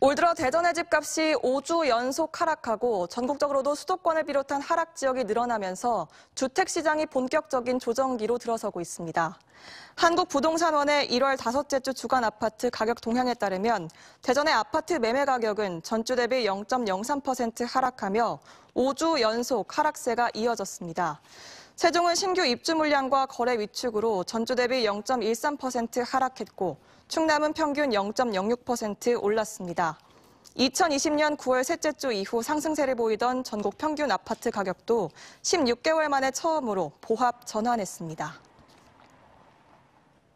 올 들어 대전의 집값이 5주 연속 하락하고 전국적으로도 수도권을 비롯한 하락 지역이 늘어나면서 주택 시장이 본격적인 조정기로 들어서고 있습니다. 한국부동산원의 1월 다섯째 주 주간 아파트 가격 동향에 따르면 대전의 아파트 매매 가격은 전주 대비 0.03% 하락하며 5주 연속 하락세가 이어졌습니다. 세종은 신규 입주 물량과 거래 위축으로 전주 대비 0.13% 하락했고 충남은 평균 0.06% 올랐습니다. 2020년 9월 셋째 주 이후 상승세를 보이던 전국 평균 아파트 가격도 16개월 만에 처음으로 보합 전환했습니다.